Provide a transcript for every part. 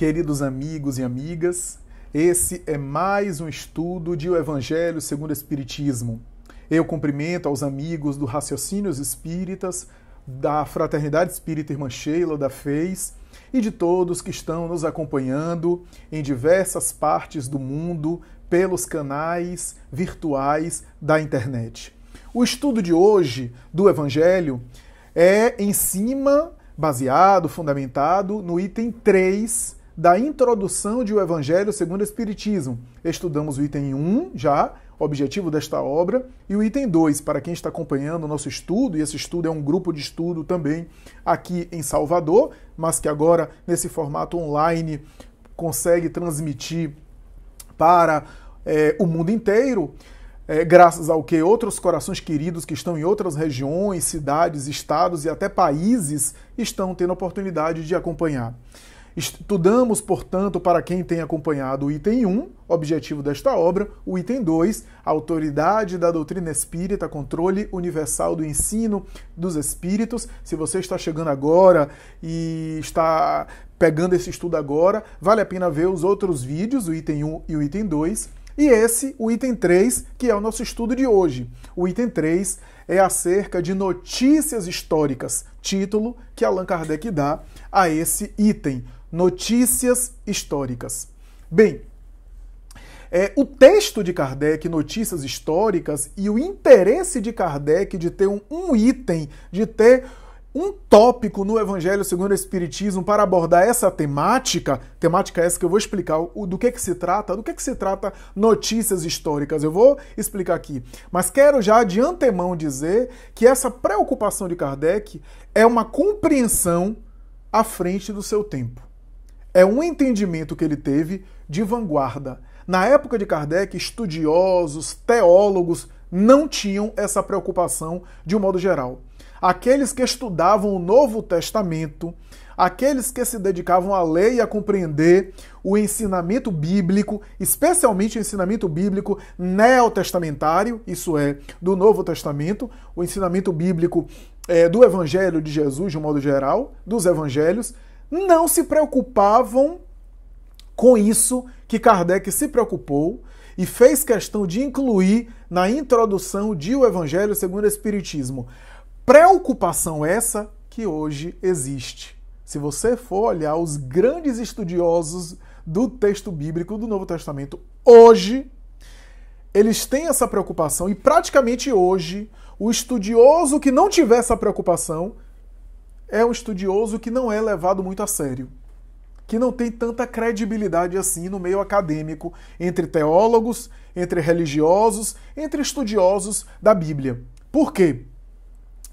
Queridos amigos e amigas, esse é mais um estudo de O Evangelho segundo o Espiritismo. Eu cumprimento aos amigos do Raciocínios Espíritas, da Fraternidade Espírita Irmã Sheila, da FEIS, e de todos que estão nos acompanhando em diversas partes do mundo pelos canais virtuais da internet. O estudo de hoje do Evangelho é em cima, baseado, fundamentado no item 3 da introdução de O Evangelho segundo o Espiritismo. Estudamos o item 1 já, objetivo desta obra, e o item 2, para quem está acompanhando o nosso estudo, e esse estudo é um grupo de estudo também aqui em Salvador, mas que agora, nesse formato online, consegue transmitir para é, o mundo inteiro. É, graças ao que outros corações queridos que estão em outras regiões, cidades, estados e até países estão tendo a oportunidade de acompanhar. Estudamos, portanto, para quem tem acompanhado o item 1, objetivo desta obra, o item 2, autoridade da doutrina espírita, controle universal do ensino dos espíritos. Se você está chegando agora e está pegando esse estudo agora, vale a pena ver os outros vídeos, o item 1 e o item 2. E esse, o item 3, que é o nosso estudo de hoje. O item 3 é acerca de notícias históricas, título que Allan Kardec dá a esse item Notícias históricas. Bem, é, o texto de Kardec, Notícias Históricas, e o interesse de Kardec de ter um, um, item, de ter um tópico no Evangelho segundo o Espiritismo para abordar essa temática, temática essa que eu vou explicar o, do que, que se trata, do que, que se trata notícias históricas, eu vou explicar aqui. Mas quero já de antemão dizer que essa preocupação de Kardec é uma compreensão à frente do seu tempo. É um entendimento que ele teve de vanguarda. Na época de Kardec, estudiosos, teólogos não tinham essa preocupação de um modo geral. Aqueles que estudavam o Novo Testamento, aqueles que se dedicavam a ler e a compreender o ensinamento bíblico, especialmente o ensinamento bíblico neotestamentário, isso é, do Novo Testamento, o ensinamento bíblico é, do Evangelho de Jesus, de um modo geral, dos Evangelhos, não se preocupavam com isso que Kardec se preocupou e fez questão de incluir na introdução de O Evangelho segundo o Espiritismo. Preocupação essa que hoje existe. Se você for olhar os grandes estudiosos do texto bíblico do Novo Testamento hoje, eles têm essa preocupação e praticamente hoje o estudioso que não tiver essa preocupação é um estudioso que não é levado muito a sério, que não tem tanta credibilidade assim no meio acadêmico, entre teólogos, entre religiosos, entre estudiosos da Bíblia. Por quê?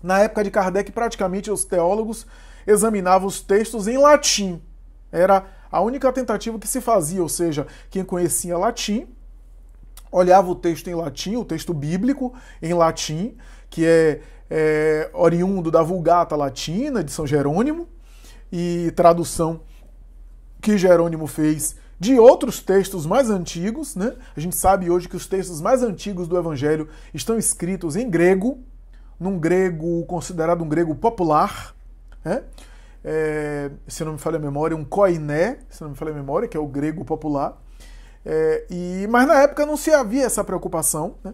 Na época de Kardec, praticamente os teólogos examinavam os textos em latim. Era a única tentativa que se fazia, ou seja, quem conhecia latim olhava o texto em latim, o texto bíblico em latim, que é é, oriundo da Vulgata Latina de São Jerônimo e tradução que Jerônimo fez de outros textos mais antigos. Né? A gente sabe hoje que os textos mais antigos do Evangelho estão escritos em grego, num grego considerado um grego popular. Né? É, se não me falha a memória, um koiné, se não me falha a memória, que é o grego popular. É, e, mas na época não se havia essa preocupação. Né?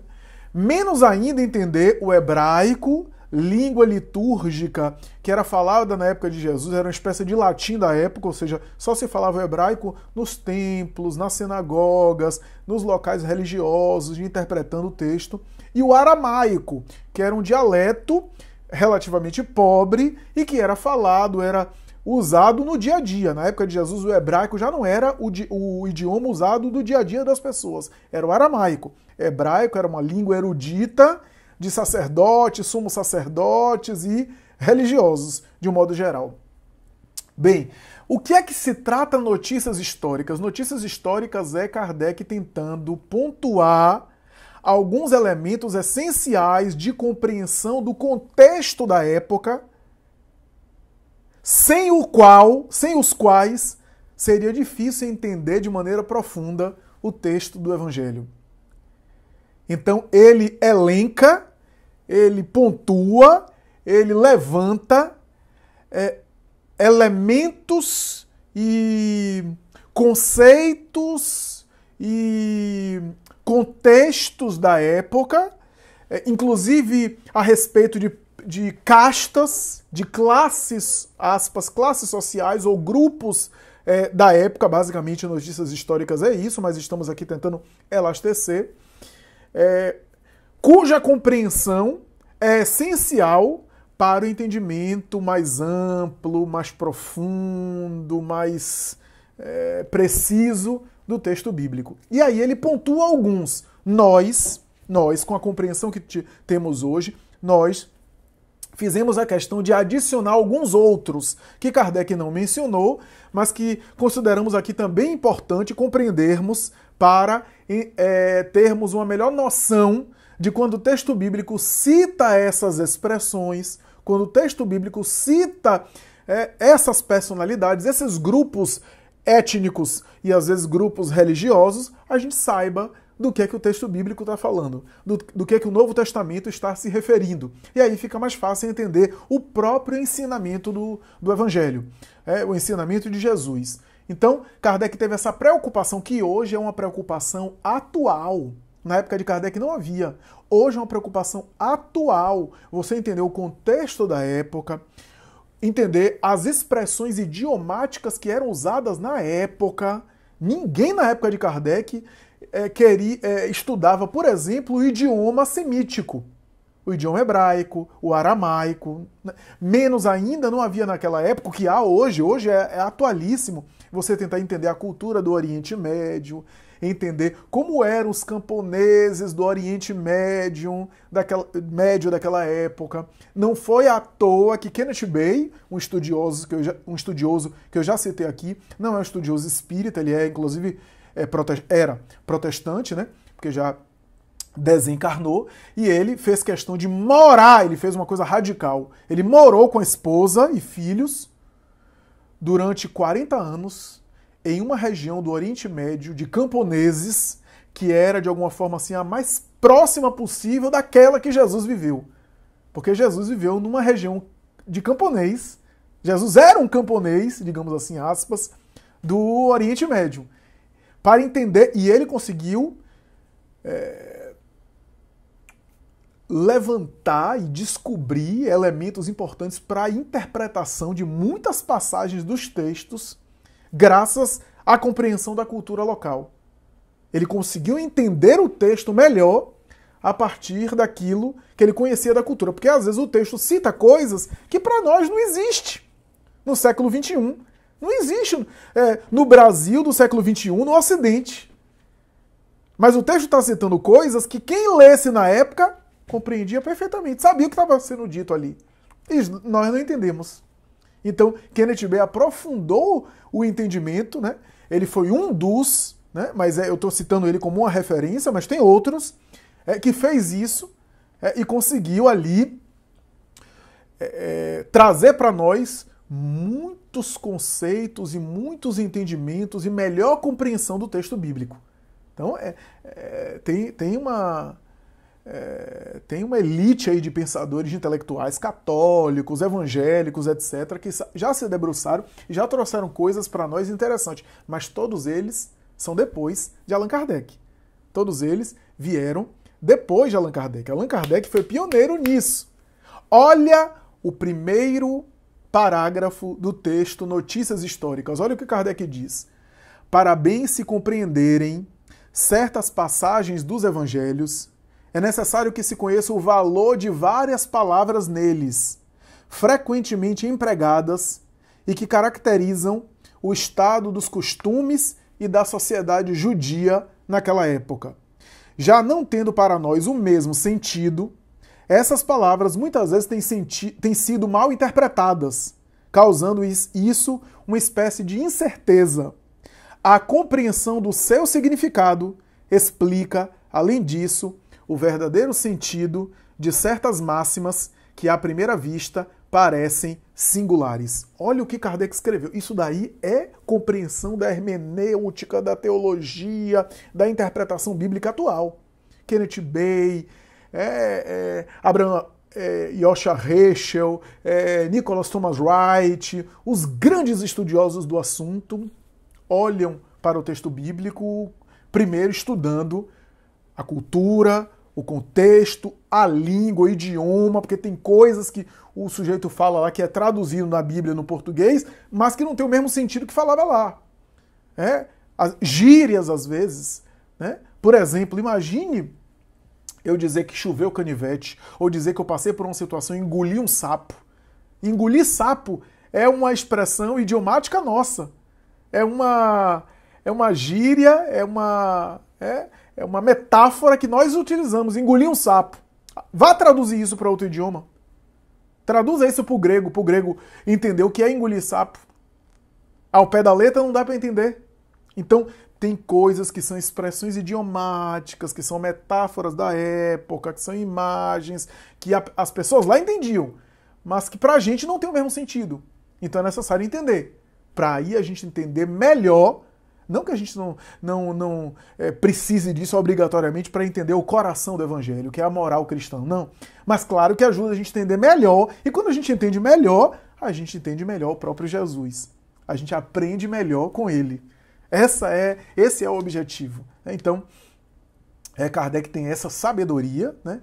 menos ainda entender o hebraico, língua litúrgica, que era falada na época de Jesus, era uma espécie de latim da época, ou seja, só se falava hebraico nos templos, nas sinagogas, nos locais religiosos, interpretando o texto, e o aramaico, que era um dialeto relativamente pobre e que era falado, era usado no dia a dia. Na época de Jesus, o hebraico já não era o, o idioma usado do dia a dia das pessoas, era o aramaico. Hebraico era uma língua erudita de sacerdotes, sumos sacerdotes e religiosos, de um modo geral. Bem, o que é que se trata notícias históricas? Notícias históricas é Kardec tentando pontuar alguns elementos essenciais de compreensão do contexto da época sem o qual, sem os quais seria difícil entender de maneira profunda o texto do evangelho. Então ele elenca, ele pontua, ele levanta é, elementos e conceitos e contextos da época, é, inclusive a respeito de de castas, de classes, aspas, classes sociais ou grupos é, da época, basicamente notícias históricas é isso, mas estamos aqui tentando elastecer, é, cuja compreensão é essencial para o entendimento mais amplo, mais profundo, mais é, preciso do texto bíblico. E aí ele pontua alguns. Nós, nós, com a compreensão que temos hoje, nós fizemos a questão de adicionar alguns outros que Kardec não mencionou, mas que consideramos aqui também importante compreendermos para é, termos uma melhor noção de quando o texto bíblico cita essas expressões, quando o texto bíblico cita é, essas personalidades, esses grupos étnicos e às vezes grupos religiosos, a gente saiba do que é que o texto bíblico está falando, do, do, que é que o Novo Testamento está se referindo. E aí fica mais fácil entender o próprio ensinamento do, do Evangelho, é, o ensinamento de Jesus. Então, Kardec teve essa preocupação, que hoje é uma preocupação atual. Na época de Kardec não havia. Hoje é uma preocupação atual. Você entender o contexto da época, entender as expressões idiomáticas que eram usadas na época. Ninguém na época de Kardec é, queria, é, estudava, por exemplo, o idioma semítico, o idioma hebraico, o aramaico. Né? Menos ainda não havia naquela época, o que há hoje, hoje é, é atualíssimo você tentar entender a cultura do Oriente Médio, entender como eram os camponeses do Oriente Médio daquela, médio daquela época. Não foi à toa que Kenneth Bay, um estudioso que eu já, um estudioso que eu já citei aqui, não é um estudioso espírita, ele é inclusive é, prote era protestante, né? Porque já desencarnou e ele fez questão de morar, ele fez uma coisa radical. Ele morou com a esposa e filhos durante 40 anos em uma região do Oriente Médio de camponeses que era de alguma forma assim a mais próxima possível daquela que Jesus viveu. Porque Jesus viveu numa região de camponês. Jesus era um camponês, digamos assim, aspas, do Oriente Médio para entender, e ele conseguiu é, levantar e descobrir elementos importantes para a interpretação de muitas passagens dos textos, graças à compreensão da cultura local. Ele conseguiu entender o texto melhor a partir daquilo que ele conhecia da cultura. Porque às vezes o texto cita coisas que para nós não existe. No século XXI, não existe é, no Brasil do século XXI, no Ocidente. Mas o texto está citando coisas que quem lesse na época compreendia perfeitamente, sabia o que estava sendo dito ali. E nós não entendemos. Então, Kenneth B. aprofundou o entendimento, né? ele foi um dos, né? mas é, eu estou citando ele como uma referência, mas tem outros, é, que fez isso é, e conseguiu ali é, é, trazer para nós muito muitos conceitos e muitos entendimentos e melhor compreensão do texto bíblico. Então, é, é, tem, tem uma. É, tem uma elite aí de pensadores de intelectuais católicos, evangélicos, etc., que já se debruçaram e já trouxeram coisas para nós interessantes, mas todos eles são depois de Allan Kardec. Todos eles vieram depois de Allan Kardec. Allan Kardec foi pioneiro nisso. Olha o primeiro parágrafo do texto Notícias Históricas. Olha o que Kardec diz. Para bem se compreenderem certas passagens dos evangelhos, é necessário que se conheça o valor de várias palavras neles, frequentemente empregadas e que caracterizam o estado dos costumes e da sociedade judia naquela época. Já não tendo para nós o mesmo sentido, essas palavras muitas vezes têm, senti têm sido mal interpretadas, causando isso uma espécie de incerteza. A compreensão do seu significado explica, além disso, o verdadeiro sentido de certas máximas que, à primeira vista, parecem singulares. Olha o que Kardec escreveu. Isso daí é compreensão da hermenêutica, da teologia, da interpretação bíblica atual. Kenneth Bay, é, é, Abraham é, Yosha Heschel, é, Nicholas Thomas Wright, os grandes estudiosos do assunto olham para o texto bíblico primeiro estudando a cultura, o contexto, a língua, o idioma, porque tem coisas que o sujeito fala lá que é traduzido na Bíblia no português, mas que não tem o mesmo sentido que falava lá. É? As gírias, às vezes. Né? Por exemplo, imagine eu dizer que choveu canivete, ou dizer que eu passei por uma situação e engoli um sapo. Engolir sapo é uma expressão idiomática nossa. É uma, é uma gíria, é uma, é, é uma metáfora que nós utilizamos. Engolir um sapo. Vá traduzir isso para outro idioma. Traduza isso para o grego, para o grego entender o que é engolir sapo. Ao pé da letra não dá para entender. Então, tem coisas que são expressões idiomáticas, que são metáforas da época, que são imagens, que a, as pessoas lá entendiam, mas que pra gente não tem o mesmo sentido. Então é necessário entender. Para aí a gente entender melhor não que a gente não, não, não é, precise disso obrigatoriamente para entender o coração do evangelho, que é a moral cristã, não. Mas claro que ajuda a gente a entender melhor, e quando a gente entende melhor, a gente entende melhor o próprio Jesus. A gente aprende melhor com ele. Essa é, esse é o objetivo. Né? Então, é, Kardec tem essa sabedoria, né?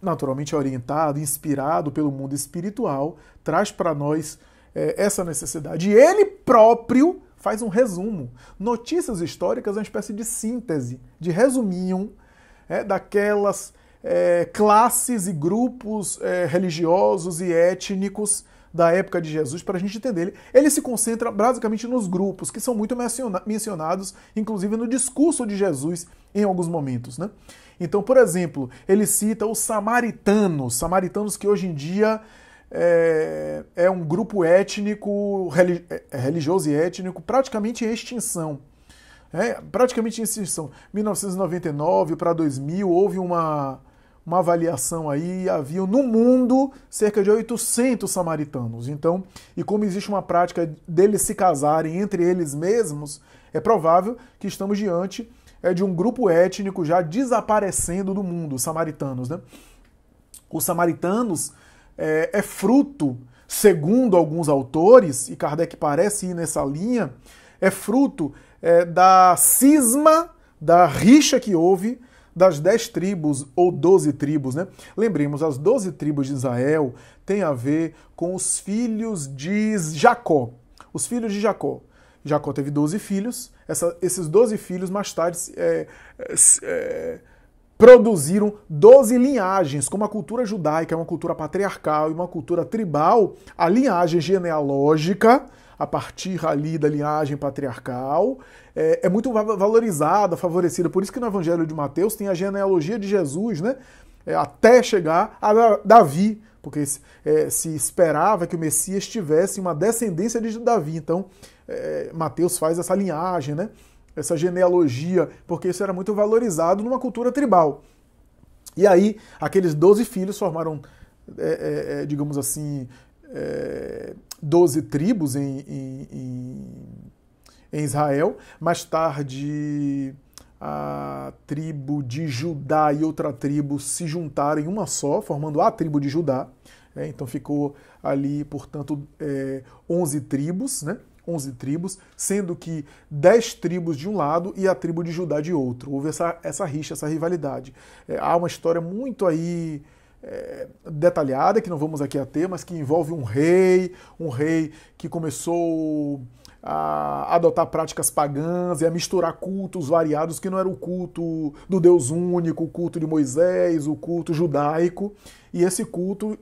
naturalmente orientado, inspirado pelo mundo espiritual, traz para nós é, essa necessidade. E ele próprio faz um resumo. Notícias históricas é uma espécie de síntese, de resuminho é, daquelas é, classes e grupos é, religiosos e étnicos da época de Jesus para a gente entender ele. Ele se concentra basicamente nos grupos, que são muito mencionados, inclusive no discurso de Jesus em alguns momentos. Né? Então, por exemplo, ele cita os samaritanos, samaritanos que hoje em dia é, é um grupo étnico, é, é, religioso e étnico, praticamente em extinção. É, praticamente em extinção. 1999 para 2000 houve uma uma avaliação aí, havia no mundo cerca de 800 samaritanos. Então, e como existe uma prática deles se casarem entre eles mesmos, é provável que estamos diante é, de um grupo étnico já desaparecendo do mundo, os samaritanos. Né? Os samaritanos é, é fruto, segundo alguns autores, e Kardec parece ir nessa linha, é fruto é, da cisma, da rixa que houve das dez tribos ou doze tribos, né? Lembremos, as doze tribos de Israel têm a ver com os filhos de Jacó. Os filhos de Jacó. Jacó teve doze filhos, Essa, esses doze filhos mais tarde é, é, é produziram 12 linhagens, como a cultura judaica é uma cultura patriarcal e uma cultura tribal, a linhagem genealógica a partir ali da linhagem patriarcal, é, é muito valorizada, favorecida. Por isso que no Evangelho de Mateus tem a genealogia de Jesus, né? É, até chegar a Davi, porque se, é, se, esperava que o Messias tivesse uma descendência de Davi. Então, é, Mateus faz essa linhagem, né? essa genealogia, porque isso era muito valorizado numa cultura tribal. E aí, aqueles doze filhos formaram, é, é, é digamos assim, é, 12 tribos em, em, em, Israel, mais tarde a tribo de Judá e outra tribo se juntaram em uma só, formando a tribo de Judá. É, então ficou ali, portanto, é, 11 tribos, né? 11 tribos, sendo que 10 tribos de um lado e a tribo de Judá de outro. Houve essa, essa rixa, essa rivalidade. É, há uma história muito aí é, detalhada, que não vamos aqui a ter, mas que envolve um rei, um rei que começou a adotar práticas pagãs e a misturar cultos variados, que não era o culto do Deus único, o culto de Moisés, o culto judaico. E esse culto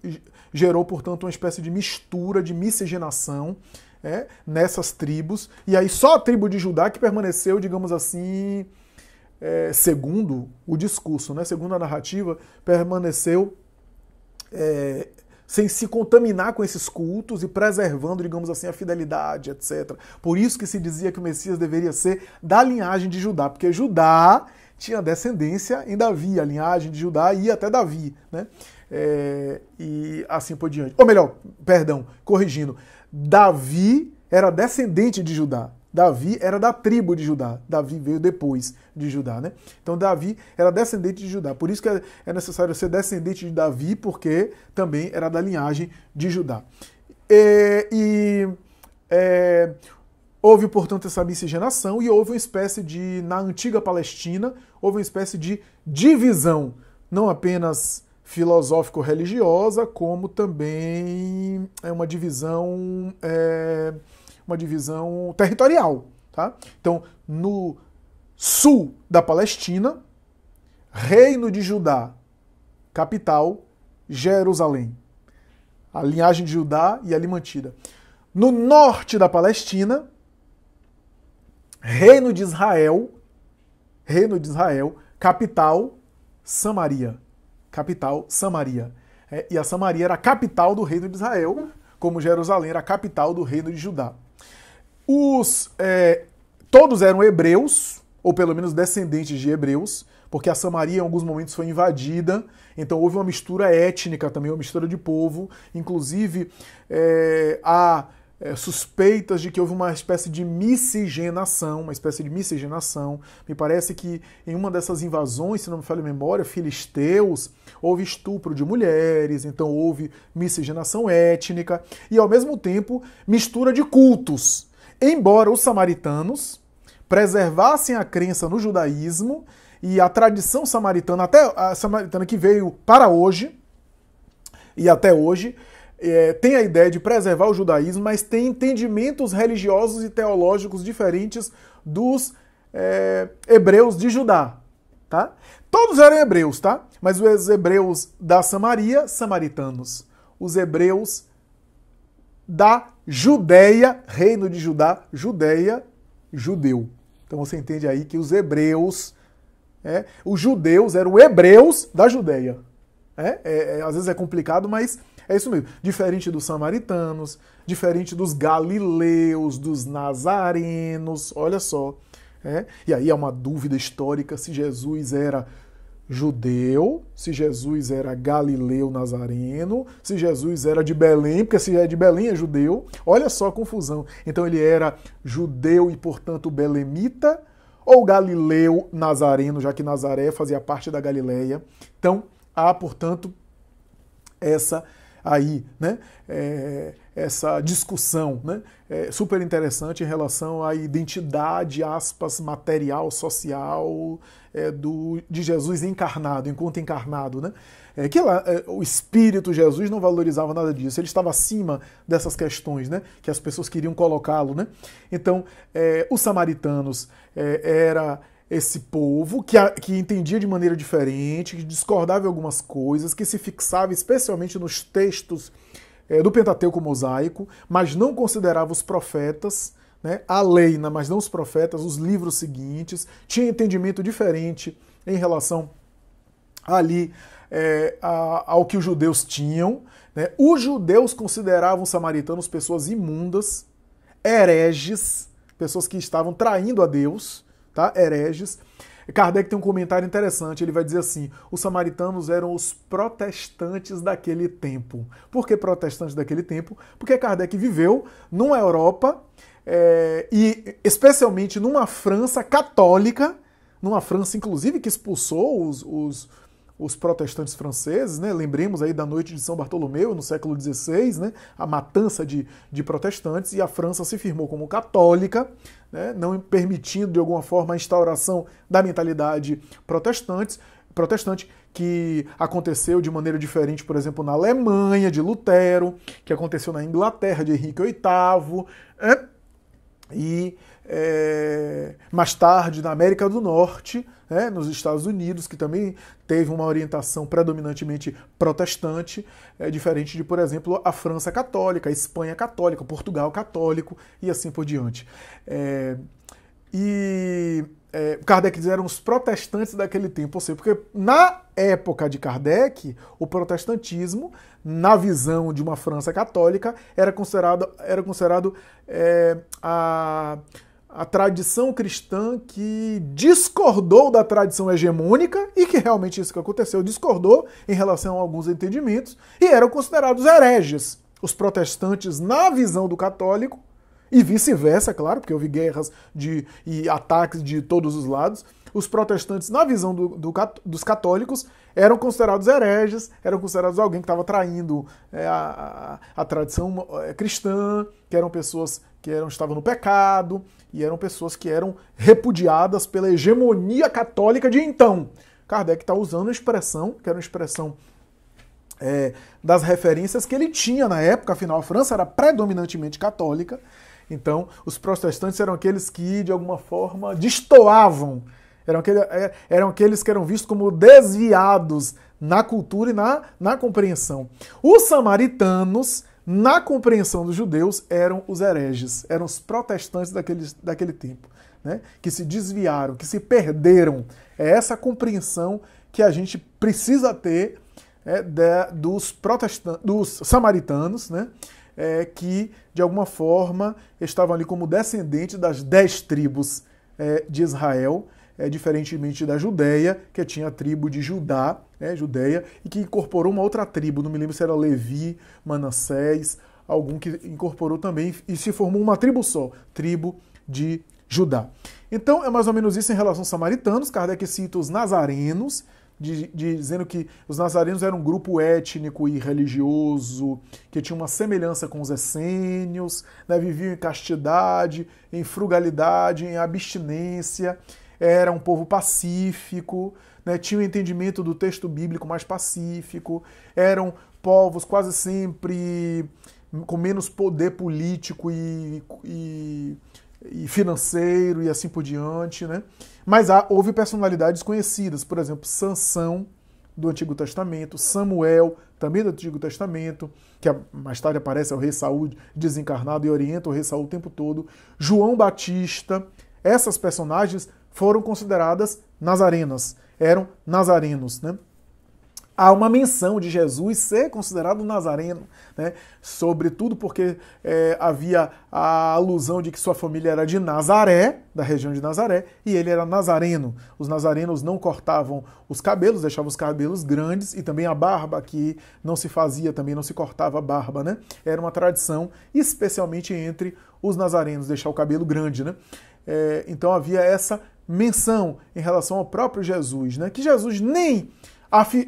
gerou, portanto, uma espécie de mistura, de miscigenação é, nessas tribos. E aí só a tribo de Judá que permaneceu, digamos assim, é, segundo o discurso, né, segundo a narrativa, permaneceu é, sem se contaminar com esses cultos e preservando, digamos assim, a fidelidade, etc. Por isso que se dizia que o Messias deveria ser da linhagem de Judá, porque Judá tinha descendência em Davi, a linhagem de Judá ia até Davi, né? É, e assim por diante. Ou melhor, perdão, corrigindo, Davi era descendente de Judá. Davi era da tribo de Judá. Davi veio depois de Judá, né? Então Davi era descendente de Judá. Por isso que é, é necessário ser descendente de Davi, porque também era da linhagem de Judá. E, e é, houve, portanto, essa miscigenação e houve uma espécie de, na antiga Palestina, houve uma espécie de divisão, não apenas filosófico-religiosa, como também é uma divisão. É, uma divisão territorial. Tá? Então, no sul da Palestina, Reino de Judá, capital, Jerusalém. A linhagem de Judá e ali mantida. No norte da Palestina, Reino de Israel, Reino de Israel, capital, Samaria. Capital, Samaria. É, e a Samaria era a capital do Reino de Israel, como Jerusalém era a capital do Reino de Judá. Os, é, todos eram hebreus, ou pelo menos descendentes de hebreus, porque a Samaria em alguns momentos foi invadida, então houve uma mistura étnica também, uma mistura de povo, inclusive é, há é, suspeitas de que houve uma espécie de miscigenação, uma espécie de miscigenação. Me parece que em uma dessas invasões, se não me falha a memória, filisteus, houve estupro de mulheres, então houve miscigenação étnica e ao mesmo tempo mistura de cultos. Embora os samaritanos preservassem a crença no judaísmo e a tradição samaritana, até a samaritana que veio para hoje e até hoje, é, tem a ideia de preservar o judaísmo, mas tem entendimentos religiosos e teológicos diferentes dos é, hebreus de Judá, tá? Todos eram hebreus, tá? Mas os hebreus da Samaria, samaritanos. Os hebreus da Judéia, reino de Judá, Judéia, judeu. Então você entende aí que os hebreus, é, os judeus eram hebreus da Judéia. É, é, é às vezes é complicado, mas é isso mesmo. Diferente dos samaritanos, diferente dos galileus, dos nazarenos, olha só. É. e aí é uma dúvida histórica se Jesus era judeu, se Jesus era galileu nazareno, se Jesus era de Belém, porque se é de Belém é judeu. Olha só a confusão. Então ele era judeu e, portanto, belemita ou galileu nazareno, já que Nazaré fazia parte da Galileia. Então, há, portanto, essa aí, né? É, essa discussão né, é super interessante em relação à identidade, aspas, material, social é, do, de Jesus encarnado, enquanto encarnado. Né? É, que é, o Espírito Jesus não valorizava nada disso, ele estava acima dessas questões né, que as pessoas queriam colocá-lo. Né? Então, é, os samaritanos é, era esse povo que, que entendia de maneira diferente, que discordava em algumas coisas, que se fixava especialmente nos textos é, do Pentateuco mosaico, mas não considerava os profetas, né, a lei, né, mas não os profetas, os livros seguintes, tinha entendimento diferente em relação ali é, a, ao que os judeus tinham. Né? Os judeus consideravam os samaritanos pessoas imundas, hereges, pessoas que estavam traindo a Deus, tá? hereges. Kardec tem um comentário interessante, ele vai dizer assim: os samaritanos eram os protestantes daquele tempo. Por que protestantes daquele tempo? Porque Kardec viveu numa Europa é, e especialmente numa França católica, numa França, inclusive, que expulsou os, os, os protestantes franceses, né? lembremos aí da noite de São Bartolomeu no século XVI, né? a matança de, de protestantes, e a França se firmou como católica, né? não permitindo de alguma forma a instauração da mentalidade protestantes, protestante, que aconteceu de maneira diferente, por exemplo, na Alemanha, de Lutero, que aconteceu na Inglaterra, de Henrique VIII, e é, mais tarde na América do Norte, né, nos Estados Unidos, que também teve uma orientação predominantemente protestante, é, diferente de, por exemplo, a França católica, a Espanha católica, Portugal católico e assim por diante. É, e é, Kardec eram os protestantes daquele tempo, ou seja, porque na época de Kardec, o protestantismo, na visão de uma França católica, era considerado, era considerado é, a a tradição cristã que discordou da tradição hegemônica, e que realmente isso que aconteceu, discordou em relação a alguns entendimentos, e eram considerados hereges. Os protestantes, na visão do católico, e vice-versa, claro, porque houve guerras de, e ataques de todos os lados, os protestantes, na visão do, do, dos católicos, eram considerados hereges, eram considerados alguém que estava traindo é, a, a, tradição é, cristã, que eram pessoas que eram, estavam no pecado, e eram pessoas que eram repudiadas pela hegemonia católica de então. Kardec está usando a expressão, que era uma expressão é, das referências que ele tinha na época, afinal a França era predominantemente católica, então os protestantes eram aqueles que, de alguma forma, destoavam eram, aquele, é, eram aqueles que eram vistos como desviados na cultura e na, na compreensão. Os samaritanos, na compreensão dos judeus, eram os hereges, eram os protestantes daquele, daquele tempo, né? que se desviaram, que se perderam. É essa compreensão que a gente precisa ter é, dos, protestantes, dos samaritanos, né? É, que de alguma forma estavam ali como descendentes das dez tribos é, de Israel é, diferentemente da Judéia, que tinha a tribo de Judá, né, Judéia, e que incorporou uma outra tribo, não me lembro se era Levi, Manassés, algum que incorporou também, e se formou uma tribo só, tribo de Judá. Então, é mais ou menos isso em relação aos samaritanos. Kardec cita os nazarenos, de, de, dizendo que os nazarenos eram um grupo étnico e religioso, que tinha uma semelhança com os essênios, né, viviam em castidade, em frugalidade, em abstinência, era um povo pacífico, né, tinha um entendimento do texto bíblico mais pacífico, eram povos quase sempre com menos poder político e, e, e financeiro e assim por diante, né? Mas há, houve personalidades conhecidas, por exemplo, Sansão, do Antigo Testamento, Samuel, também do Antigo Testamento, que mais tarde aparece ao é rei Saúl desencarnado e orienta o rei Saúl o tempo todo, João Batista, essas personagens foram consideradas nazarenas, eram nazarenos, né? Há uma menção de Jesus ser considerado nazareno, né? sobretudo porque é, havia a alusão de que sua família era de Nazaré, da região de Nazaré, e ele era nazareno. Os nazarenos não cortavam os cabelos, deixavam os cabelos grandes e também a barba, que não se fazia também, não se cortava a barba, né? Era uma tradição, especialmente entre os nazarenos, deixar o cabelo grande, né? É, então havia essa menção em relação ao próprio Jesus, né? que Jesus nem,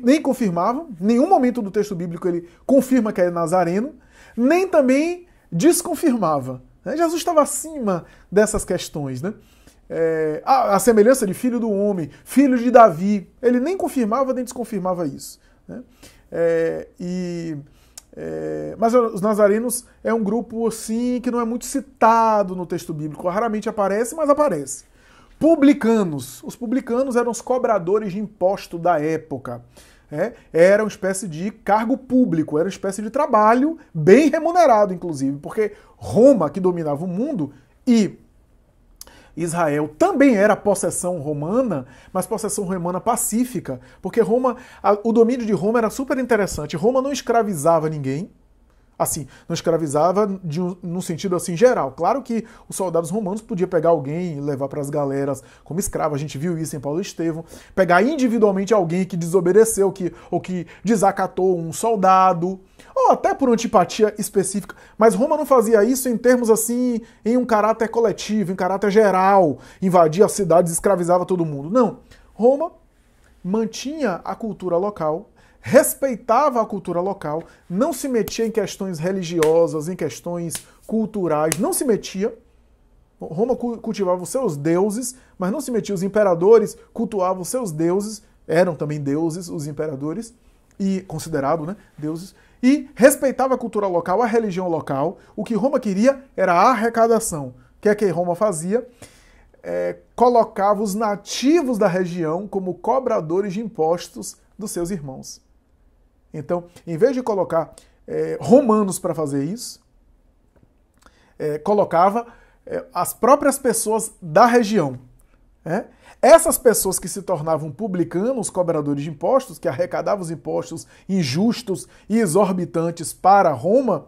nem confirmava, nenhum momento do texto bíblico ele confirma que é nazareno, nem também desconfirmava. Né? Jesus estava acima dessas questões. Né? É, a, a, semelhança de filho do homem, filho de Davi, ele nem confirmava nem desconfirmava isso. Né? É, e é, mas os nazarenos é um grupo assim que não é muito citado no texto bíblico, raramente aparece, mas aparece publicanos. Os publicanos eram os cobradores de imposto da época. É, era uma espécie de cargo público, era uma espécie de trabalho bem remunerado, inclusive, porque Roma, que dominava o mundo, e Israel também era possessão romana, mas possessão romana pacífica, porque Roma, a, o domínio de Roma era super interessante. Roma não escravizava ninguém, assim, não escravizava de um, num sentido assim geral. Claro que os soldados romanos podiam pegar alguém e levar para as galeras como escravo, a gente viu isso em Paulo Estevão, pegar individualmente alguém que desobedeceu, que, ou que desacatou um soldado, ou até por antipatia específica, mas Roma não fazia isso em termos assim, em um caráter coletivo, em caráter geral, invadia as cidades, escravizava todo mundo. Não. Roma mantinha a cultura local respeitava a cultura local, não se metia em questões religiosas, em questões culturais, não se metia. Roma cultivava os seus deuses, mas não se metia. Os imperadores cultuavam os seus deuses, eram também deuses os imperadores, e considerado, né, deuses, e respeitava a cultura local, a religião local. O que Roma queria era a arrecadação. O que é que Roma fazia? É, colocava os nativos da região como cobradores de impostos dos seus irmãos. Então, em vez de colocar é, romanos para fazer isso, é, colocava é, as próprias pessoas da região. Né? Essas pessoas que se tornavam publicanos, cobradores de impostos, que arrecadavam os impostos injustos e exorbitantes para Roma,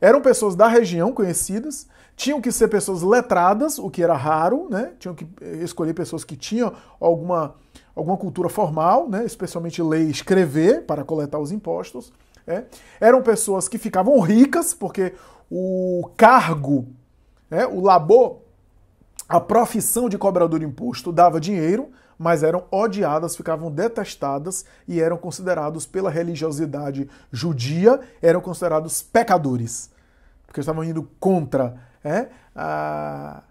eram pessoas da região conhecidas, tinham que ser pessoas letradas, o que era raro, né? tinham que escolher pessoas que tinham alguma alguma cultura formal, né, especialmente ler e escrever para coletar os impostos. É. Eram pessoas que ficavam ricas, porque o cargo, é, o labor, a profissão de cobrador de imposto dava dinheiro, mas eram odiadas, ficavam detestadas e eram considerados pela religiosidade judia, eram considerados pecadores, porque estavam indo contra é, a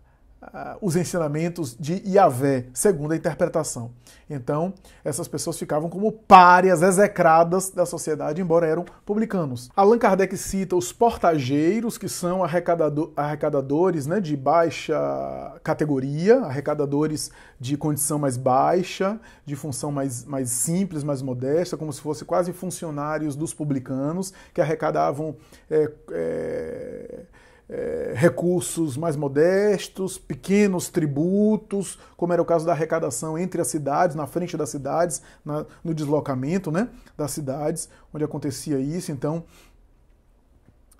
ah, os ensinamentos de Yahvé, segundo a interpretação. Então, essas pessoas ficavam como párias execradas da sociedade, embora eram publicanos. Allan Kardec cita os portageiros, que são arrecadador arrecadadores né, de baixa categoria, arrecadadores de condição mais baixa, de função mais, mais simples, mais modesta, como se fossem quase funcionários dos publicanos, que arrecadavam. É, é, eh, recursos mais modestos, pequenos tributos, como era o caso da arrecadação entre as cidades, na frente das cidades, na, no deslocamento né, das cidades, onde acontecia isso. Então,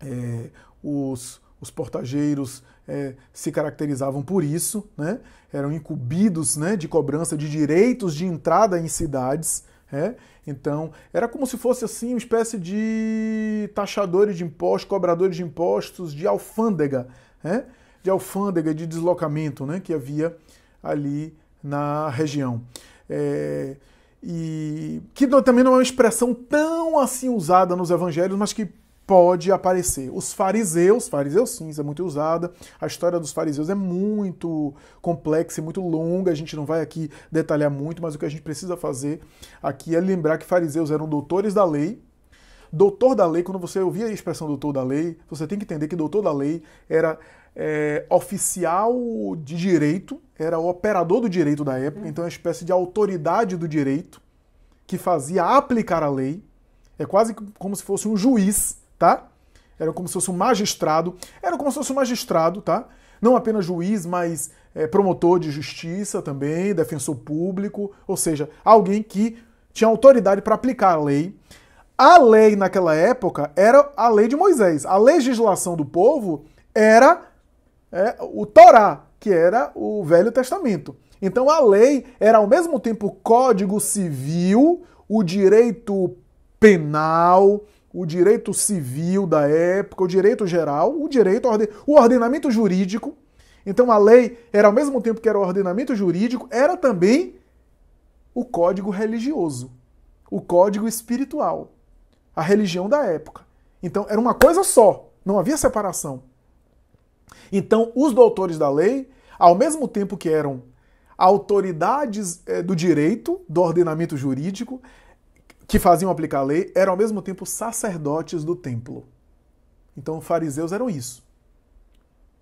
é, os, os portageiros é, se caracterizavam por isso, né, eram incumbidos né, de cobrança de direitos de entrada em cidades é? Então, era como se fosse assim uma espécie de taxadores de impostos, cobradores de impostos, de alfândega, é? de alfândega, de deslocamento né? que havia ali na região. É... e que também não é uma expressão tão assim usada nos evangelhos, mas que pode aparecer. Os fariseus, fariseus sim, é muito usada. A história dos fariseus é muito complexa e muito longa, a gente não vai aqui detalhar muito, mas o que a gente precisa fazer aqui é lembrar que fariseus eram doutores da lei. Doutor da lei, quando você ouvir a expressão doutor da lei, você tem que entender que doutor da lei era é, oficial de direito, era o operador do direito da época, então é uma espécie de autoridade do direito que fazia aplicar a lei. É quase como se fosse um juiz tá? Era como se fosse um magistrado, era como se fosse um magistrado, tá? Não apenas juiz, mas é, promotor de justiça também, defensor público, ou seja, alguém que tinha autoridade para aplicar a lei. A lei naquela época era a lei de Moisés. A legislação do povo era é, o Torá, que era o Velho Testamento. Então a lei era ao mesmo tempo o código civil, o direito penal, o direito civil da época, o direito geral, o direito, o ordenamento jurídico. Então a lei era ao mesmo tempo que era o ordenamento jurídico, era também o código religioso, o código espiritual, a religião da época. Então era uma coisa só, não havia separação. Então os doutores da lei, ao mesmo tempo que eram autoridades eh, do direito, do ordenamento jurídico, que faziam aplicar a lei eram ao mesmo tempo sacerdotes do templo. Então, os fariseus eram isso.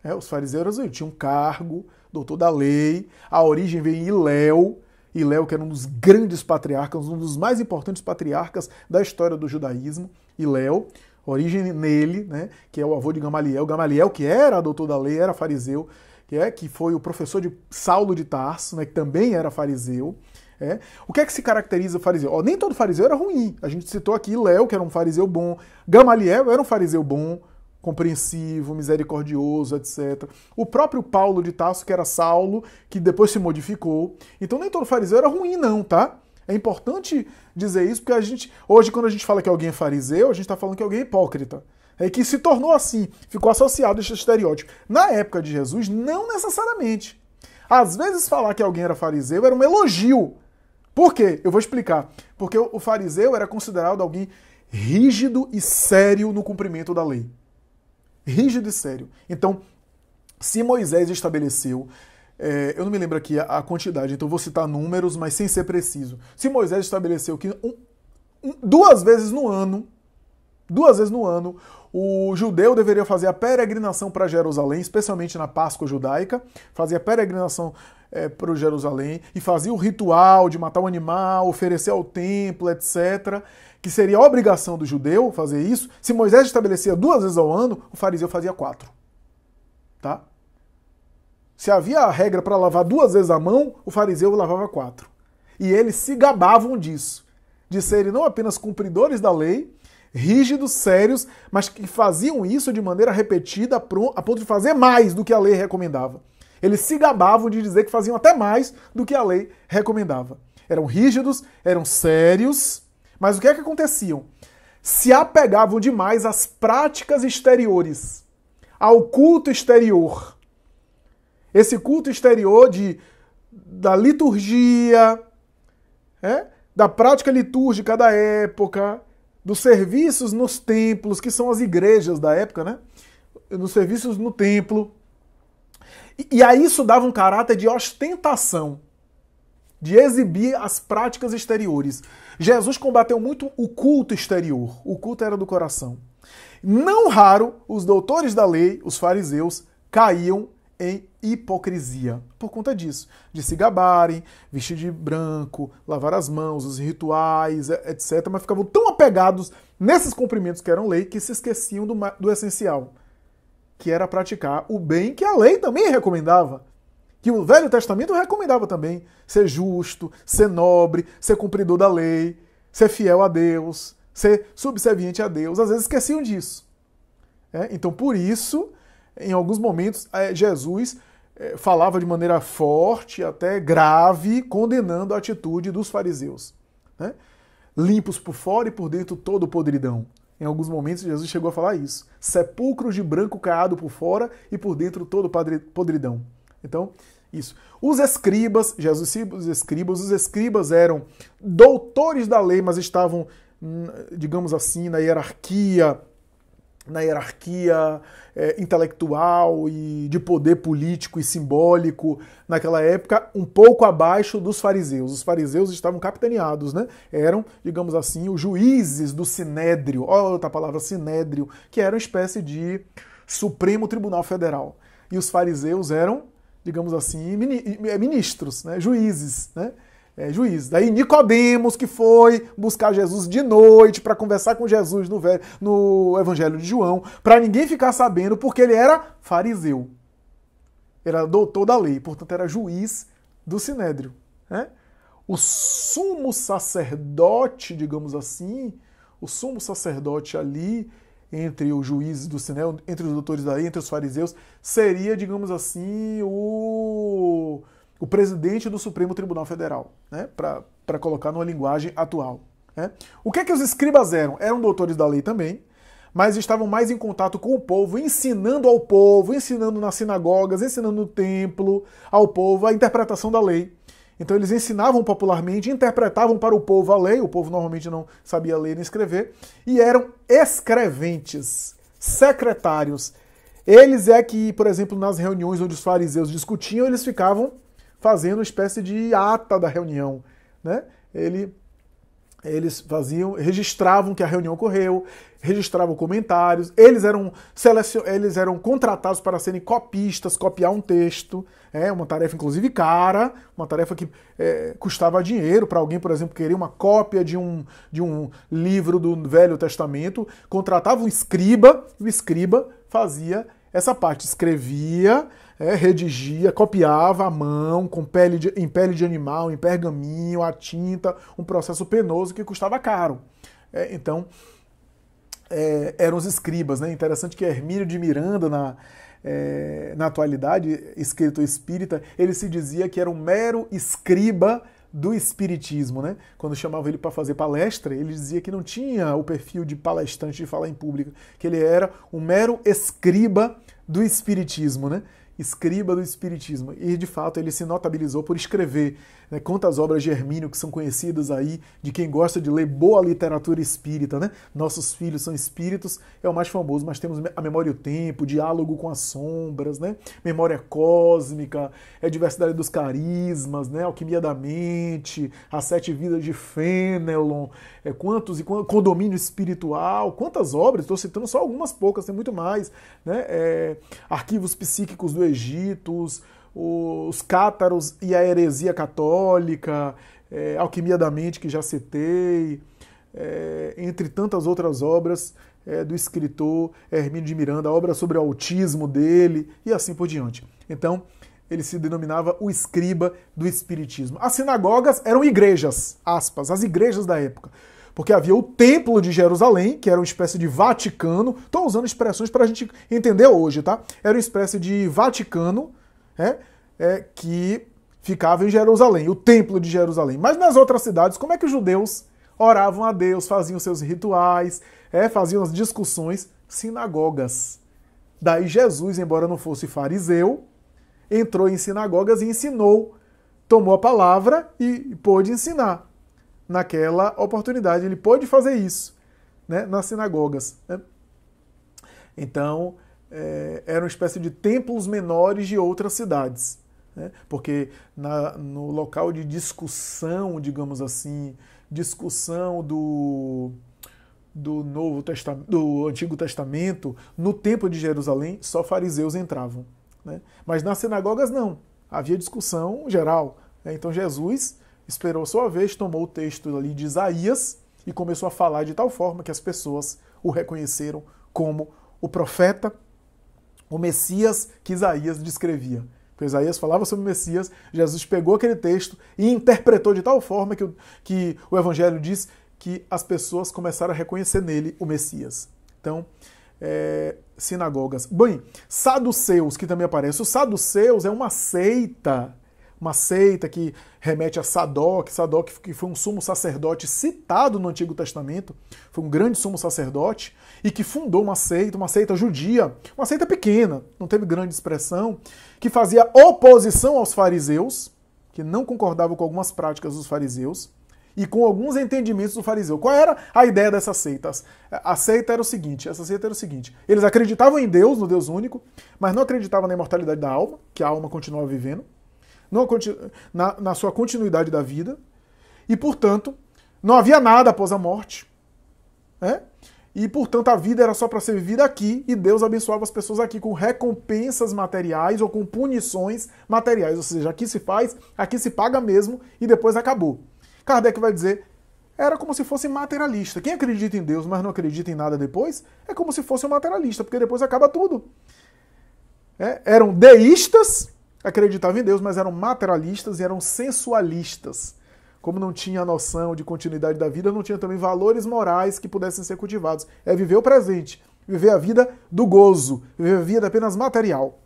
É, os fariseus tinham um cargo, doutor da lei, a origem veio em Iléu, Iléu que era um dos grandes patriarcas, um dos mais importantes patriarcas da história do judaísmo, Iléu, origem nele, né, que é o avô de Gamaliel, Gamaliel que era doutor da lei, era fariseu, que é que foi o professor de Saulo de Tarso, né, que também era fariseu. É. O que é que se caracteriza o fariseu? Ó, nem todo fariseu era ruim. A gente citou aqui Léo, que era um fariseu bom. Gamaliel era um fariseu bom, compreensivo, misericordioso, etc. O próprio Paulo de Tasso, que era Saulo, que depois se modificou. Então nem todo fariseu era ruim, não, tá? É importante dizer isso, porque a gente. Hoje, quando a gente fala que alguém é fariseu, a gente está falando que alguém é hipócrita. É que se tornou assim, ficou associado a esse estereótipo. Na época de Jesus, não necessariamente. Às vezes falar que alguém era fariseu era um elogio por quê? Eu vou explicar. Porque o fariseu era considerado alguém rígido e sério no cumprimento da lei. Rígido e sério. Então, se Moisés estabeleceu é, eu não me lembro aqui a, a, quantidade, então vou citar números, mas sem ser preciso. Se Moisés estabeleceu que um, um, duas vezes no ano, duas vezes no ano, o judeu deveria fazer a peregrinação para Jerusalém, especialmente na Páscoa judaica, fazer a peregrinação é, para Jerusalém e fazia o ritual de matar o um animal, oferecer ao templo, etc., que seria a obrigação do judeu fazer isso. Se Moisés estabelecia duas vezes ao ano, o fariseu fazia quatro. Tá? Se havia a regra para lavar duas vezes a mão, o fariseu lavava quatro. E eles se gabavam disso, de serem não apenas cumpridores da lei, rígidos, sérios, mas que faziam isso de maneira repetida a ponto de fazer mais do que a lei recomendava. Eles se gabavam de dizer que faziam até mais do que a lei recomendava. Eram rígidos, eram sérios, mas o que é que aconteciam? Se apegavam demais às práticas exteriores, ao culto exterior. Esse culto exterior de, da liturgia, é? da prática litúrgica da época, dos serviços nos templos, que são as igrejas da época, né? Nos serviços no templo. E aí isso dava um caráter de ostentação, de exibir as práticas exteriores. Jesus combateu muito o culto exterior, o culto era do coração. Não raro, os doutores da lei, os fariseus, caíam em hipocrisia por conta disso, de se gabarem, vestir de branco, lavar as mãos, os rituais, etc. Mas ficavam tão apegados nesses cumprimentos que eram lei que se esqueciam do, do essencial que era praticar o bem que a lei também recomendava. Que o Velho Testamento recomendava também ser justo, ser nobre, ser cumpridor da lei, ser fiel a Deus, ser subserviente a Deus. Às vezes esqueciam disso. É? Então, por isso, em alguns momentos, é, Jesus é, falava de maneira forte, até grave, condenando a atitude dos fariseus. Né? Limpos por fora e por dentro todo podridão. Em alguns momentos, Jesus chegou a falar isso: sepulcros de branco caiado por fora e por dentro todo podridão. Então, isso. Os escribas, Jesus os escribas, os escribas eram doutores da lei, mas estavam, hum, digamos assim, na hierarquia na hierarquia é, intelectual e de poder político e simbólico naquela época, um pouco abaixo dos fariseus. Os fariseus estavam capitaneados, né? Eram, digamos assim, os juízes do sinédrio. Olha outra palavra, sinédrio, que era uma espécie de Supremo Tribunal Federal. E os fariseus eram, digamos assim, é, ministros, né? juízes, né? é, juiz. Daí Nicodemos, que foi buscar Jesus de noite para conversar com Jesus no, no Evangelho de João, para ninguém ficar sabendo, porque ele era fariseu. Era doutor da lei, portanto era juiz do Sinédrio. Né? O sumo sacerdote, digamos assim, o sumo sacerdote ali, entre os juízes do Sinédrio, entre os doutores da lei, entre os fariseus, seria, digamos assim, o o presidente do Supremo Tribunal Federal, né? para colocar numa linguagem atual. Né? O que é que os escribas eram? Eram doutores da lei também, mas estavam mais em contato com o povo, ensinando ao povo, ensinando nas sinagogas, ensinando no templo, ao povo a interpretação da lei. Então eles ensinavam popularmente, interpretavam para o povo a lei, o povo normalmente não sabia ler nem escrever, e eram escreventes, secretários. Eles é que, por exemplo, nas reuniões onde os fariseus discutiam, eles ficavam fazendo uma espécie de ata da reunião. Né? Ele, eles faziam, registravam que a reunião ocorreu, registravam comentários, eles eram, selecion, eles eram contratados para serem copistas, copiar um texto, é uma tarefa inclusive cara, uma tarefa que é, custava dinheiro para alguém, por exemplo, querer uma cópia de um, de um livro do Velho Testamento, contratava um escriba, o escriba fazia essa parte, escrevia é, redigia, copiava à mão, com pele de, em pele de animal, em pergaminho, a tinta, um processo penoso que custava caro. É, então, é, eram os escribas. Né? Interessante que Hermínio de Miranda, na, é, na atualidade, escritor espírita, ele se dizia que era um mero escriba do espiritismo, né? Quando chamava ele para fazer palestra, ele dizia que não tinha o perfil de palestrante de falar em público, que ele era um mero escriba do espiritismo, né? escriba do Espiritismo. E de fato ele se notabilizou por escrever né? Quantas obras de Hermínio que são conhecidas aí, de quem gosta de ler boa literatura espírita, né? Nossos filhos são espíritos, é o mais famoso, mas temos a memória e o tempo, diálogo com as sombras, né? Memória cósmica, é diversidade dos carismas, né? Alquimia da mente, as sete vidas de Fenelon, é, quantos e quantos, condomínio espiritual, quantas obras, estou citando só algumas poucas, tem muito mais, né? É, arquivos psíquicos do Egito, os os cátaros e a heresia católica, é, Alquimia da Mente, que já citei, é, entre tantas outras obras é, do escritor Hermínio de Miranda, a obra sobre o autismo dele e assim por diante. Então, ele se denominava o escriba do espiritismo. As sinagogas eram igrejas, aspas, as igrejas da época. Porque havia o Templo de Jerusalém, que era uma espécie de Vaticano. Estou usando expressões para a gente entender hoje, tá? Era uma espécie de Vaticano, é, é, que ficava em Jerusalém, o templo de Jerusalém. Mas nas outras cidades, como é que os judeus oravam a Deus, faziam seus rituais, é, faziam as discussões? Sinagogas. Daí Jesus, embora não fosse fariseu, entrou em sinagogas e ensinou, tomou a palavra e pôde ensinar. Naquela oportunidade, ele pôde fazer isso né, nas sinagogas. Né? Então, é, eram uma espécie de templos menores de outras cidades. Né? Porque na, no local de discussão, digamos assim, discussão do, do Novo Testamento, do Antigo Testamento, no Templo de Jerusalém, só fariseus entravam. Né? Mas nas sinagogas não. Havia discussão geral. Né? Então Jesus esperou sua vez, tomou o texto ali de Isaías e começou a falar de tal forma que as pessoas o reconheceram como o profeta o Messias que Isaías descrevia. Porque Isaías falava sobre o Messias, Jesus pegou aquele texto e interpretou de tal forma que o, que o Evangelho diz que as pessoas começaram a reconhecer nele o Messias. Então, é, sinagogas. Bem, saduceus, que também aparece. O saduceus é uma seita uma seita que remete a Sadoc, Sadoc que foi um sumo sacerdote citado no Antigo Testamento, foi um grande sumo sacerdote e que fundou uma seita, uma seita judia, uma seita pequena, não teve grande expressão, que fazia oposição aos fariseus, que não concordava com algumas práticas dos fariseus e com alguns entendimentos do fariseu. Qual era a ideia dessas seitas? A seita era o seguinte, essa seita era o seguinte, eles acreditavam em Deus, no Deus único, mas não acreditavam na imortalidade da alma, que a alma continuava vivendo, na, na sua continuidade da vida, e, portanto, não havia nada após a morte. Né? E, portanto, a vida era só para ser vivida aqui e Deus abençoava as pessoas aqui com recompensas materiais ou com punições materiais. Ou seja, aqui se faz, aqui se paga mesmo e depois acabou. Kardec vai dizer: era como se fosse materialista. Quem acredita em Deus, mas não acredita em nada depois, é como se fosse um materialista, porque depois acaba tudo. É? eram deístas acreditavam em Deus, mas eram materialistas e eram sensualistas. Como não tinha noção de continuidade da vida, não tinha também valores morais que pudessem ser cultivados. É viver o presente, viver a vida do gozo, viver a vida apenas material.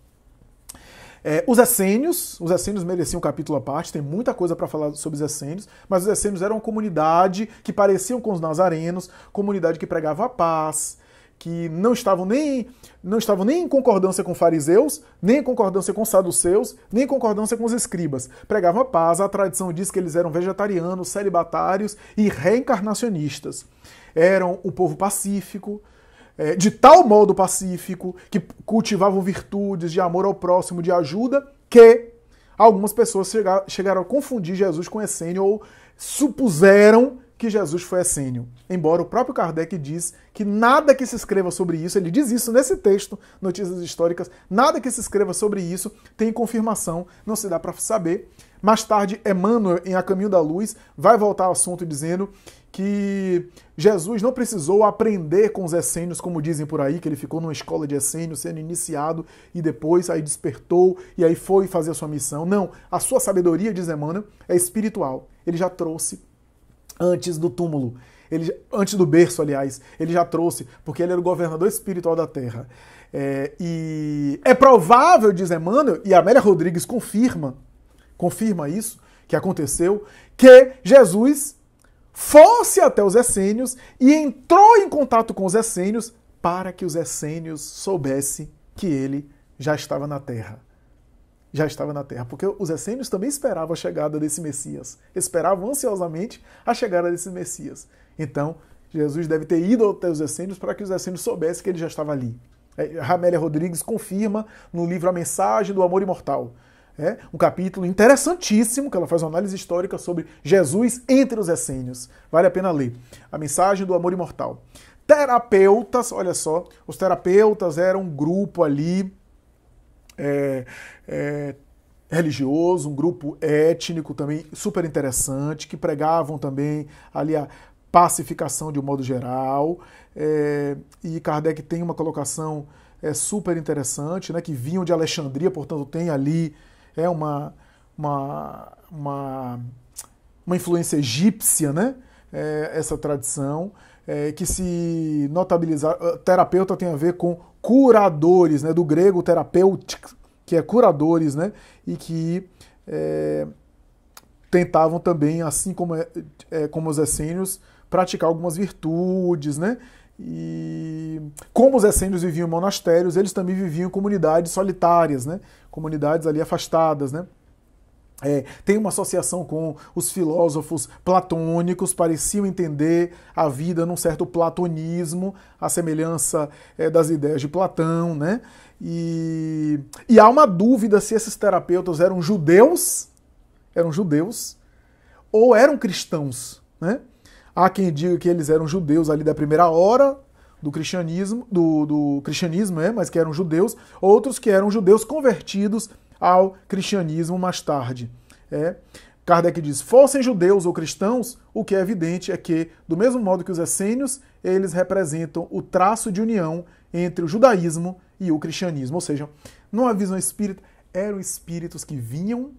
É, os essênios, os essênios mereciam um capítulo à parte, tem muita coisa para falar sobre os essênios, mas os essênios eram uma comunidade que pareciam com os nazarenos, comunidade que pregava a paz, que não estavam nem não estavam nem em concordância com fariseus, nem em concordância com saduceus, nem em concordância com os escribas. Pregavam a paz, a tradição diz que eles eram vegetarianos, celibatários e reencarnacionistas. Eram o povo pacífico, é, de tal modo pacífico, que cultivavam virtudes de amor ao próximo, de ajuda, que algumas pessoas chegaram a confundir Jesus com Essênio ou supuseram que Jesus foi essênio. Embora o próprio Kardec diz que nada que se escreva sobre isso, ele diz isso nesse texto, Notícias Históricas, nada que se escreva sobre isso tem confirmação, não se dá para saber. Mais tarde, Emmanuel, em A Caminho da Luz, vai voltar ao assunto dizendo que Jesus não precisou aprender com os essênios, como dizem por aí, que ele ficou numa escola de essênios sendo iniciado e depois aí despertou e aí foi fazer a sua missão. Não, a sua sabedoria, diz Emmanuel, é espiritual. Ele já trouxe antes do túmulo. Ele, antes do berço, aliás, ele já trouxe, porque ele era o governador espiritual da terra. É, e é provável, diz Emmanuel, e Amélia Rodrigues confirma, confirma isso, que aconteceu, que Jesus fosse até os essênios e entrou em contato com os essênios para que os essênios soubessem que ele já estava na terra já estava na terra, porque os essênios também esperavam a chegada desse Messias, esperavam ansiosamente a chegada desse Messias. Então, Jesus deve ter ido até os essênios para que os essênios soubessem que ele já estava ali. É, Ramélia Rodrigues confirma no livro A Mensagem do Amor Imortal. É, um capítulo interessantíssimo, que ela faz uma análise histórica sobre Jesus entre os essênios. Vale a pena ler. A Mensagem do Amor Imortal. Terapeutas, olha só, os terapeutas eram um grupo ali é, é, religioso, um grupo étnico também super interessante, que pregavam também ali a pacificação de um modo geral. É, e Kardec tem uma colocação é, super interessante, né, que vinham de Alexandria, portanto tem ali é uma, uma, uma, uma influência egípcia, né, é, essa tradição, é, que se notabilizar, terapeuta tem a ver com curadores, né, do grego terapêutico, que é curadores, né, e que é, tentavam também, assim como, é, é, como os essênios, praticar algumas virtudes, né, e como os essênios viviam em monastérios, eles também viviam em comunidades solitárias, né, comunidades ali afastadas, né, é, tem uma associação com os filósofos platônicos, pareciam entender a vida num certo platonismo, a semelhança é, das ideias de Platão, né? E, e há uma dúvida se esses terapeutas eram judeus, eram judeus, ou eram cristãos, né? Há quem diga que eles eram judeus ali da primeira hora do cristianismo, do, do cristianismo, é, mas que eram judeus, outros que eram judeus convertidos ao cristianismo mais tarde. É. Kardec diz: fossem judeus ou cristãos, o que é evidente é que, do mesmo modo que os essênios, eles representam o traço de união entre o judaísmo e o cristianismo. Ou seja, numa visão espírita, eram espíritos que vinham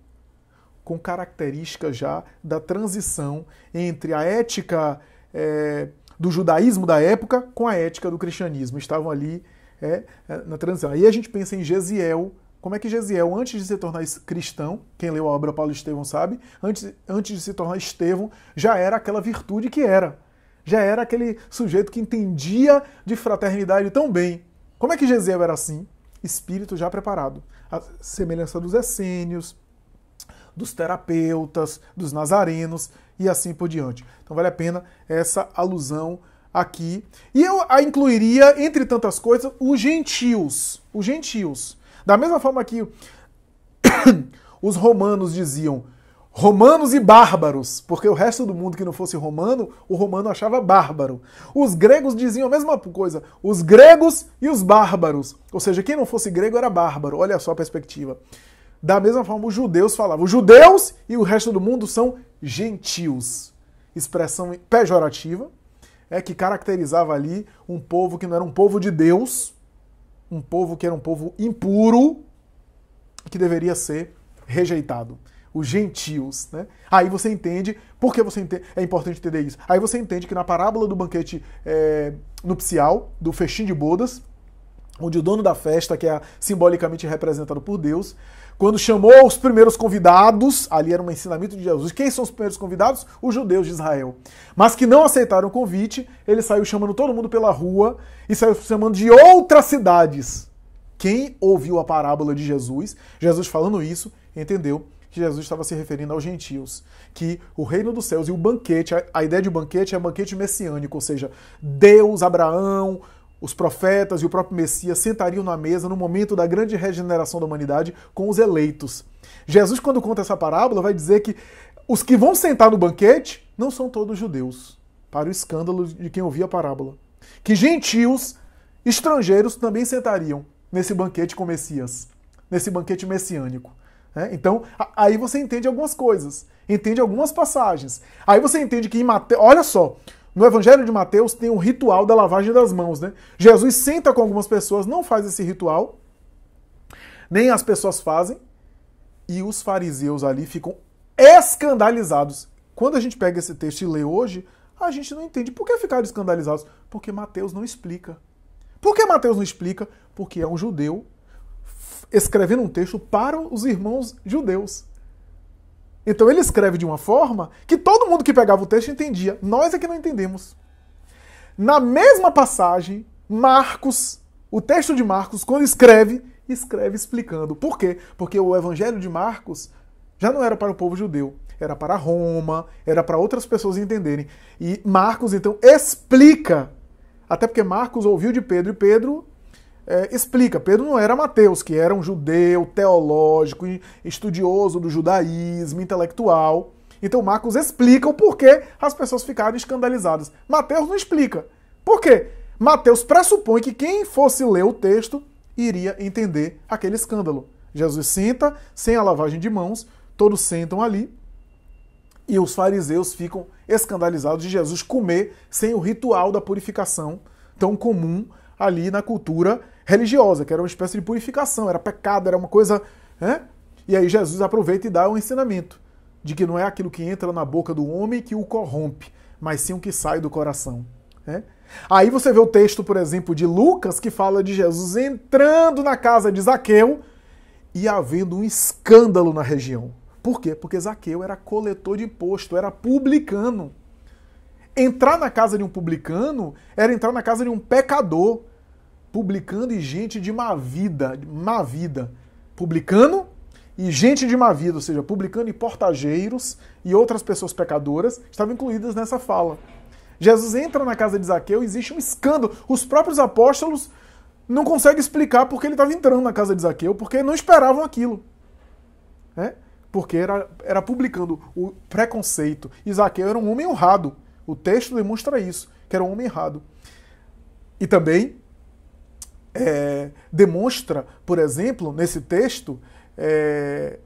com características já da transição entre a ética é, do judaísmo da época com a ética do cristianismo. Estavam ali é, é na transição. Aí a gente pensa em Gesiel, como é que Gesiel, antes de se tornar cristão, quem leu a obra Paulo Estevão sabe, antes, antes de se tornar Estevão, já era aquela virtude que era. Já era aquele sujeito que entendia de fraternidade tão bem. Como é que Gesiel era assim? Espírito já preparado. A semelhança dos essênios, dos terapeutas, dos nazarenos e assim por diante. Então vale a pena essa alusão aqui. E eu a incluiria, entre tantas coisas, os gentios. Os gentios da mesma forma que os romanos diziam romanos e bárbaros, porque o resto do mundo que não fosse romano, o romano achava bárbaro. Os gregos diziam a mesma coisa, os gregos e os bárbaros. Ou seja, quem não fosse grego era bárbaro. Olha só a perspectiva. Da mesma forma, os judeus falavam, os judeus e o resto do mundo são gentios. Expressão pejorativa, é que caracterizava ali um povo que não era um povo de Deus, um povo que era um povo impuro, que deveria ser rejeitado. Os gentios, né? Aí você entende, porque você entende, é importante entender isso. Aí você entende que na parábola do banquete é, nupcial, do festim de bodas, onde o dono da festa, que é simbolicamente representado por Deus, quando chamou os primeiros convidados, ali era um ensinamento de Jesus. Quem são os primeiros convidados? Os judeus de Israel. Mas que não aceitaram o convite, ele saiu chamando todo mundo pela rua e saiu chamando de outras cidades. Quem ouviu a parábola de Jesus, Jesus falando isso, entendeu que Jesus estava se referindo aos gentios, que o reino dos céus e o banquete, a, ideia de banquete é banquete messiânico, ou seja, Deus, Abraão, os profetas e o próprio Messias sentariam na mesa no momento da grande regeneração da humanidade com os eleitos. Jesus, quando conta essa parábola, vai dizer que os que vão sentar no banquete não são todos judeus, para o escândalo de quem ouvia a parábola. Que gentios, estrangeiros, também sentariam nesse banquete com Messias, nesse banquete messiânico. É, então, aí você entende algumas coisas, entende algumas passagens. Aí você entende que em Mateus. Olha só, no Evangelho de Mateus tem um ritual da lavagem das mãos, né? Jesus senta com algumas pessoas, não faz esse ritual, nem as pessoas fazem, e os fariseus ali ficam escandalizados. Quando a gente pega esse texto e lê hoje, a gente não entende. Por que ficaram escandalizados? Porque Mateus não explica. Por que Mateus não explica? Porque é um judeu escrevendo um texto para os irmãos judeus. Então ele escreve de uma forma que todo mundo que pegava o texto entendia, nós é que não entendemos. Na mesma passagem, Marcos, o texto de Marcos, quando escreve, escreve explicando. Por quê? Porque o evangelho de Marcos já não era para o povo judeu, era para Roma, era para outras pessoas entenderem. E Marcos, então, explica. Até porque Marcos ouviu de Pedro e Pedro é, explica, Pedro não era Mateus, que era um judeu, teológico, estudioso do judaísmo, intelectual. Então Marcos explica o porquê as pessoas ficaram escandalizadas. Mateus não explica. Por quê? Mateus pressupõe que quem fosse ler o texto iria entender aquele escândalo. Jesus senta, sem a lavagem de mãos, todos sentam ali e os fariseus ficam escandalizados de Jesus comer sem o ritual da purificação tão comum ali na cultura religiosa, que era uma espécie de purificação, era pecado, era uma coisa. Né? E aí Jesus aproveita e dá um ensinamento de que não é aquilo que entra na boca do homem que o corrompe, mas sim o que sai do coração. Né? Aí você vê o texto, por exemplo, de Lucas, que fala de Jesus entrando na casa de Zaqueu e havendo um escândalo na região. Por quê? Porque Zaqueu era coletor de imposto, era publicano. Entrar na casa de um publicano era entrar na casa de um pecador publicando e gente de má vida, má vida, publicando e gente de má vida, ou seja, publicando e portageiros e outras pessoas pecadoras estavam incluídas nessa fala. Jesus entra na casa de Zaqueu e existe um escândalo. Os próprios apóstolos não conseguem explicar porque ele estava entrando na casa de Zaqueu, porque não esperavam aquilo. Né? Porque era, era publicando o preconceito. E Zaqueu era um homem honrado. O texto demonstra isso, que era um homem errado. E também é, demonstra, por exemplo, nesse texto, é,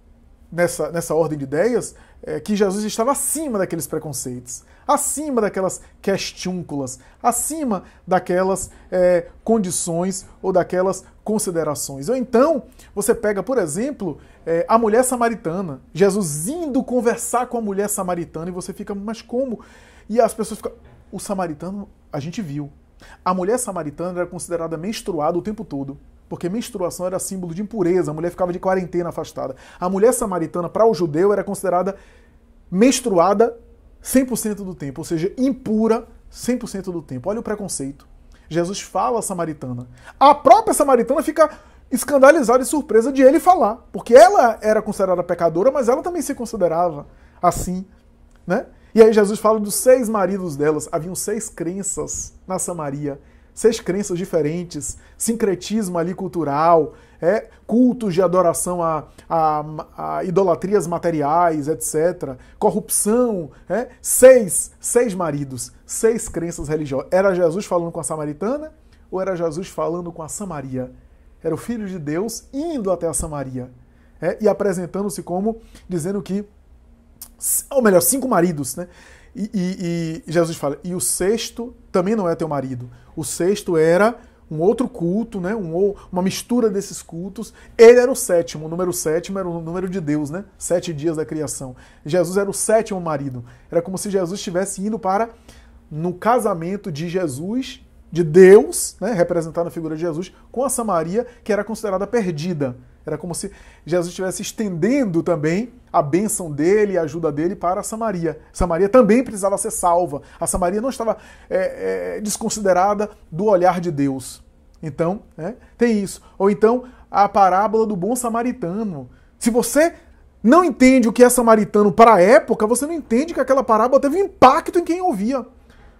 nessa, nessa ordem de ideias, é, que Jesus estava acima daqueles preconceitos, acima daquelas questúnculas, acima daquelas é, condições ou daquelas considerações. Ou então, você pega, por exemplo, é, a mulher samaritana, Jesus indo conversar com a mulher samaritana e você fica, mas como? E as pessoas ficam, o samaritano, a gente viu, a mulher samaritana era considerada menstruada o tempo todo, porque menstruação era símbolo de impureza, a mulher ficava de quarentena afastada. A mulher samaritana, para o judeu, era considerada menstruada 100% do tempo, ou seja, impura 100% do tempo. Olha o preconceito. Jesus fala à samaritana. A própria samaritana fica escandalizada e surpresa de ele falar, porque ela era considerada pecadora, mas ela também se considerava assim, né? E aí Jesus fala dos seis maridos delas. Haviam seis crenças na Samaria, seis crenças diferentes, sincretismo ali cultural, é, cultos de adoração a, a, a idolatrias materiais, etc. Corrupção, é, seis, seis maridos, seis crenças religiosas. Era Jesus falando com a samaritana ou era Jesus falando com a Samaria? Era o Filho de Deus indo até a Samaria é, e apresentando-se como dizendo que ou melhor, cinco maridos, né? E, e, e, Jesus fala, e o sexto também não é teu marido. O sexto era um outro culto, né? Um, uma mistura desses cultos. Ele era o sétimo, o número sétimo era o número de Deus, né? Sete dias da criação. Jesus era o sétimo marido. Era como se Jesus estivesse indo para no casamento de Jesus de Deus, né, representado na figura de Jesus, com a Samaria, que era considerada perdida. Era como se Jesus estivesse estendendo também a bênção dele e a ajuda dele para a Samaria. Samaria também precisava ser salva. A Samaria não estava é, é, desconsiderada do olhar de Deus. Então, né, tem isso. Ou então, a parábola do bom samaritano. Se você não entende o que é samaritano para a época, você não entende que aquela parábola teve um impacto em quem ouvia.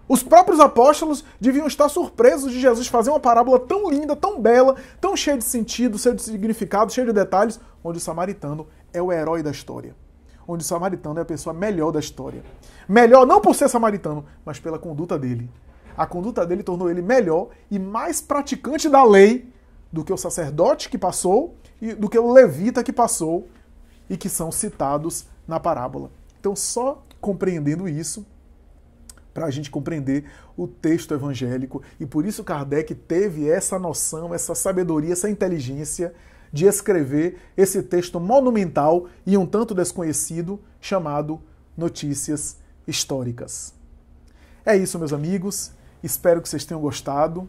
Os próprios apóstolos deviam estar surpresos de Jesus fazer uma parábola tão linda, tão bela, tão cheia de sentido, cheia de significado, cheia de detalhes, onde o samaritano é o herói da história. Onde o samaritano é a pessoa melhor da história. Melhor não por ser samaritano, mas pela conduta dele. A conduta dele tornou ele melhor e mais praticante da lei do que o sacerdote que passou e do que o levita que passou e que são citados na parábola. Então, só compreendendo isso, para a gente compreender o texto evangélico. E por isso Kardec teve essa noção, essa sabedoria, essa inteligência de escrever esse texto monumental e um tanto desconhecido chamado Notícias Históricas. É isso, meus amigos. Espero que vocês tenham gostado.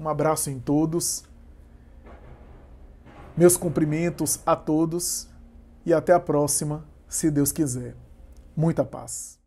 Um abraço em todos. Meus cumprimentos a todos e até a próxima, se Deus quiser. Muita paz.